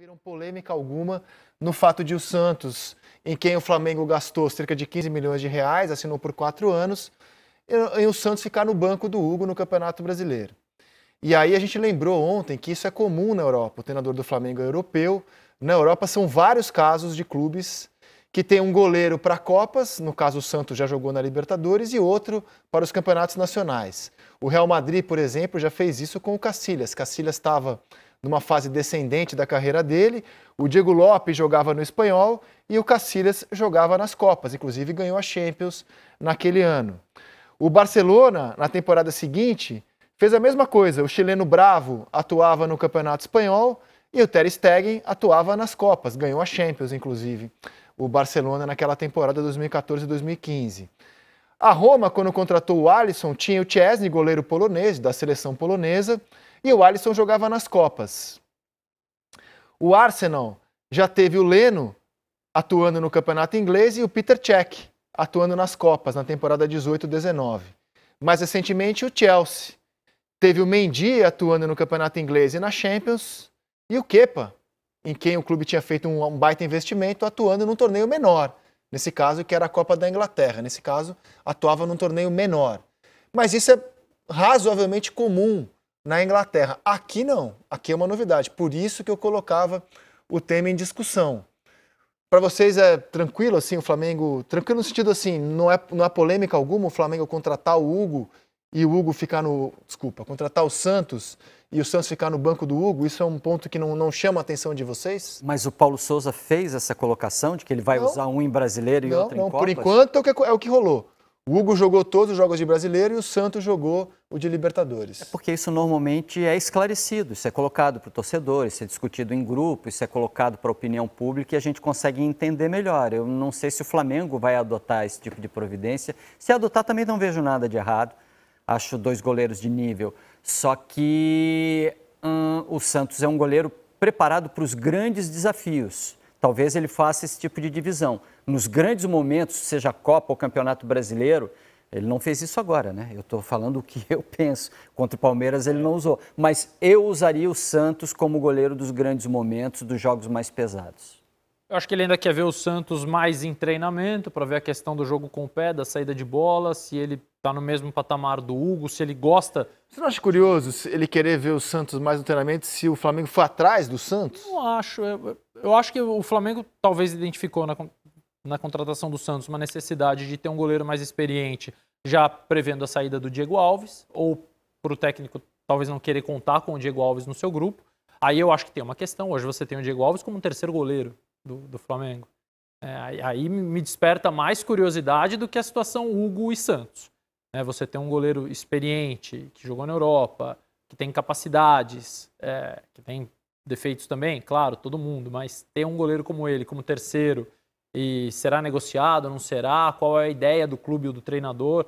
viram polêmica alguma no fato de o Santos, em quem o Flamengo gastou cerca de 15 milhões de reais, assinou por quatro anos, e o Santos ficar no banco do Hugo no Campeonato Brasileiro. E aí a gente lembrou ontem que isso é comum na Europa. O treinador do Flamengo é europeu. Na Europa são vários casos de clubes que tem um goleiro para Copas, no caso o Santos já jogou na Libertadores, e outro para os campeonatos nacionais. O Real Madrid, por exemplo, já fez isso com o Cacilhas. Cacilhas estava numa fase descendente da carreira dele. O Diego Lopes jogava no espanhol e o Cacilhas jogava nas Copas, inclusive ganhou a Champions naquele ano. O Barcelona, na temporada seguinte, fez a mesma coisa. O chileno Bravo atuava no Campeonato Espanhol e o Ter Stegen atuava nas Copas, ganhou a Champions, inclusive, o Barcelona naquela temporada 2014 e 2015. A Roma, quando contratou o Alisson, tinha o Chesney, goleiro polonês, da seleção polonesa, e o Alisson jogava nas Copas. O Arsenal já teve o Leno atuando no campeonato inglês e o Peter Cech atuando nas Copas, na temporada 18-19. Mais recentemente, o Chelsea. Teve o Mendy atuando no campeonato inglês e na Champions, e o Kepa, em quem o clube tinha feito um baita investimento, atuando num torneio menor. Nesse caso, que era a Copa da Inglaterra. Nesse caso, atuava num torneio menor. Mas isso é razoavelmente comum na Inglaterra. Aqui não, aqui é uma novidade. Por isso que eu colocava o tema em discussão. Para vocês é tranquilo assim o Flamengo, tranquilo no sentido assim, não é não há polêmica alguma o Flamengo contratar o Hugo e o Hugo ficar no, desculpa, contratar o Santos e o Santos ficar no banco do Hugo, isso é um ponto que não, não chama a atenção de vocês? Mas o Paulo Souza fez essa colocação de que ele vai não, usar um em brasileiro e não, outro em não, Por enquanto é o que é rolou. O Hugo jogou todos os jogos de brasileiro e o Santos jogou o de Libertadores. É porque isso normalmente é esclarecido, isso é colocado para o torcedor, isso é discutido em grupo, isso é colocado para a opinião pública e a gente consegue entender melhor. Eu não sei se o Flamengo vai adotar esse tipo de providência. Se adotar, também não vejo nada de errado. Acho dois goleiros de nível. Só que hum, o Santos é um goleiro preparado para os grandes desafios talvez ele faça esse tipo de divisão. Nos grandes momentos, seja a Copa ou Campeonato Brasileiro, ele não fez isso agora, né? Eu estou falando o que eu penso. Contra o Palmeiras ele não usou. Mas eu usaria o Santos como goleiro dos grandes momentos, dos jogos mais pesados. Eu acho que ele ainda quer ver o Santos mais em treinamento, para ver a questão do jogo com o pé, da saída de bola, se ele está no mesmo patamar do Hugo, se ele gosta. Você não acha curioso ele querer ver o Santos mais no treinamento se o Flamengo foi atrás do Santos? Não acho. Eu eu acho que o Flamengo talvez identificou na, na contratação do Santos uma necessidade de ter um goleiro mais experiente, já prevendo a saída do Diego Alves, ou para o técnico talvez não querer contar com o Diego Alves no seu grupo. Aí eu acho que tem uma questão. Hoje você tem o Diego Alves como um terceiro goleiro do, do Flamengo. É, aí me desperta mais curiosidade do que a situação Hugo e Santos. É, você tem um goleiro experiente, que jogou na Europa, que tem capacidades, é, que tem defeitos também, claro, todo mundo, mas ter um goleiro como ele, como terceiro, e será negociado, não será? Qual é a ideia do clube ou do treinador?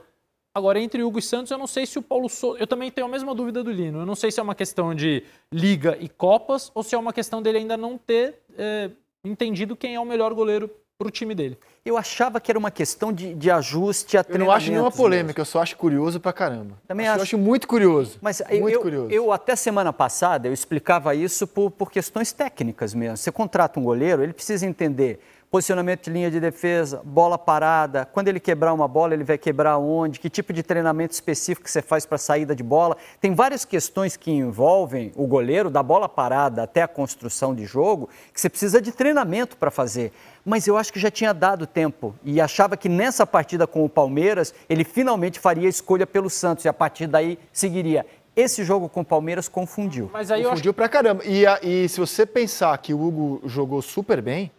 Agora, entre Hugo e Santos, eu não sei se o Paulo Souza. Eu também tenho a mesma dúvida do Lino. Eu não sei se é uma questão de Liga e Copas ou se é uma questão dele ainda não ter é, entendido quem é o melhor goleiro para o time dele. Eu achava que era uma questão de, de ajuste a Eu não acho nenhuma polêmica, mesmo. eu só acho curioso pra caramba. Também acho. acho... Eu acho muito curioso. Mas muito eu, curioso. eu até semana passada eu explicava isso por, por questões técnicas mesmo. Você contrata um goleiro, ele precisa entender posicionamento de linha de defesa, bola parada, quando ele quebrar uma bola, ele vai quebrar onde, que tipo de treinamento específico você faz para saída de bola. Tem várias questões que envolvem o goleiro, da bola parada até a construção de jogo, que você precisa de treinamento para fazer. Mas eu acho que já tinha dado tempo e achava que nessa partida com o Palmeiras, ele finalmente faria a escolha pelo Santos e a partir daí seguiria. Esse jogo com o Palmeiras confundiu. Mas aí confundiu acho... pra caramba. E, e se você pensar que o Hugo jogou super bem,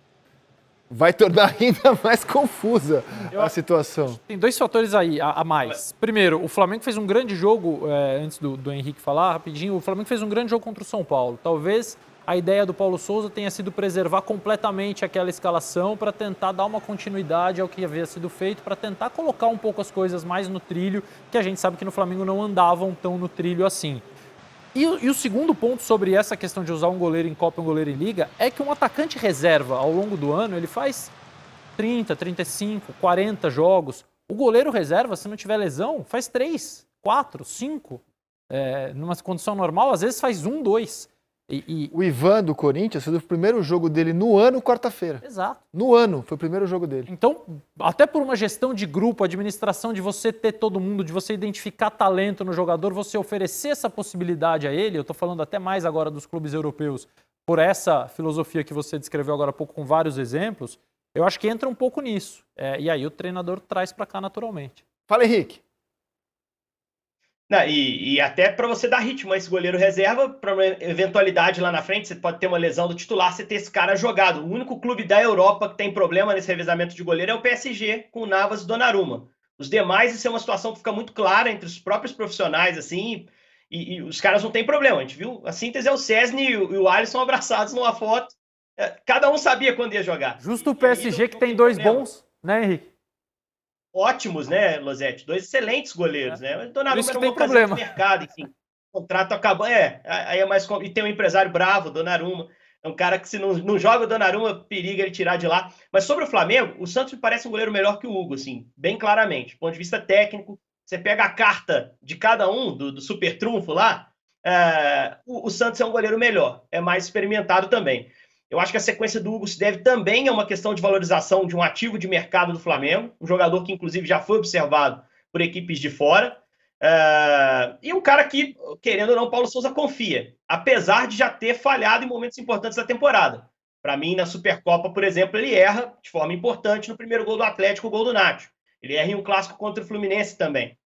vai tornar ainda mais confusa Eu a situação. Tem dois fatores aí a, a, mais. Primeiro, o Flamengo fez um grande jogo, é, antes do, do Henrique falar rapidinho, o Flamengo fez um grande jogo contra o São Paulo. Talvez a ideia do Paulo Souza tenha sido preservar completamente aquela escalação para tentar dar uma continuidade ao que havia sido feito, para tentar colocar um pouco as coisas mais no trilho, que a gente sabe que no Flamengo não andavam tão no trilho assim. E, e, o segundo ponto sobre essa questão de usar um goleiro em Copa e um goleiro em Liga é que um atacante reserva ao longo do ano, ele faz 30, 35, 40 jogos. O goleiro reserva, se não tiver lesão, faz 3, 4, 5. É, numa condição normal, às vezes faz 1, 2. E, e... O Ivan do Corinthians fez o primeiro jogo dele no ano, quarta-feira. Exato. No ano, foi o primeiro jogo dele. Então, até por uma gestão de grupo, administração de você ter todo mundo, de você identificar talento no jogador, você oferecer essa possibilidade a ele, eu estou falando até mais agora dos clubes europeus, por essa filosofia que você descreveu agora há pouco com vários exemplos, eu acho que entra um pouco nisso. É, e aí o treinador traz para cá naturalmente. Fala, Henrique e, e, até para você dar ritmo a esse goleiro reserva, para uma eventualidade lá na frente, você pode ter uma lesão do titular, você ter esse cara jogado. O único clube da Europa que tem problema nesse revezamento de goleiro é o PSG, com o Navas e Donnarumma. Os demais, isso é uma situação que fica muito clara entre os próprios profissionais, assim, e, e os caras não têm problema. A gente viu a síntese é o Cesny e o, e o Alisson abraçados numa foto. É, cada um sabia quando ia jogar. Justo o PSG aí, que tem, tem dois problema. bons, né, Henrique? ótimos, né, Losetti? Dois excelentes goleiros, é. né? Mas Donnarumma era uma problema. de mercado, enfim. O contrato acabou, é, aí é mais e tem um empresário bravo, Donnarumma. É um cara que se não, não joga o Donnarumma, periga ele tirar de lá. Mas sobre o Flamengo, o Santos me parece um goleiro melhor que o Hugo, assim, bem claramente. Do ponto de vista técnico, você pega a carta de cada um, do, do super trunfo lá, é, o, o Santos é um goleiro melhor, é mais experimentado também. Eu acho que a sequência do Hugo se deve também a é uma questão de valorização de um ativo de mercado do Flamengo, um jogador que, inclusive, já foi observado por equipes de fora. Uh, e um cara que, querendo ou não, Paulo Souza confia, apesar de já ter falhado em momentos importantes da temporada. Para mim, na Supercopa, por exemplo, ele erra de forma importante no primeiro gol do Atlético, o gol do Nátio. Ele erra em um clássico contra o Fluminense também.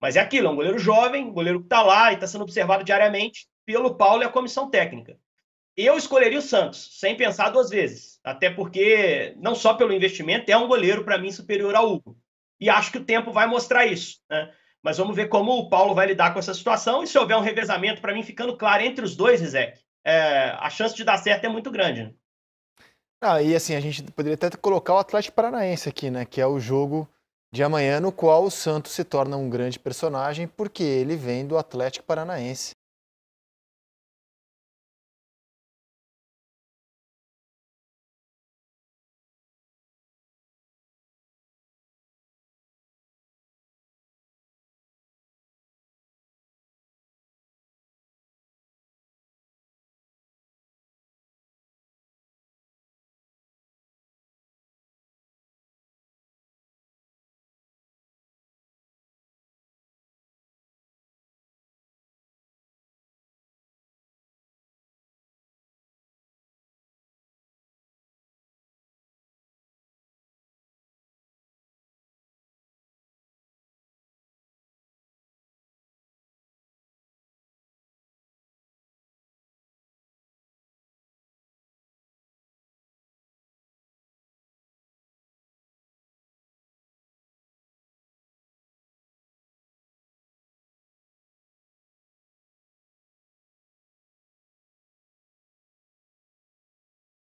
Mas é aquilo, é um goleiro jovem, um goleiro que está lá e está sendo observado diariamente pelo Paulo e a comissão técnica. Eu escolheria o Santos, sem pensar duas vezes. Até porque, não só pelo investimento, é um goleiro, para mim, superior ao Hugo. E acho que o tempo vai mostrar isso. Né? Mas vamos ver como o Paulo vai lidar com essa situação. E se houver um revezamento, para mim, ficando claro entre os dois, Rizek, é, a chance de dar certo é muito grande. Né? Ah, e assim, a gente poderia até colocar o Atlético Paranaense aqui, né? Que é o jogo de amanhã no qual o Santos se torna um grande personagem porque ele vem do Atlético Paranaense.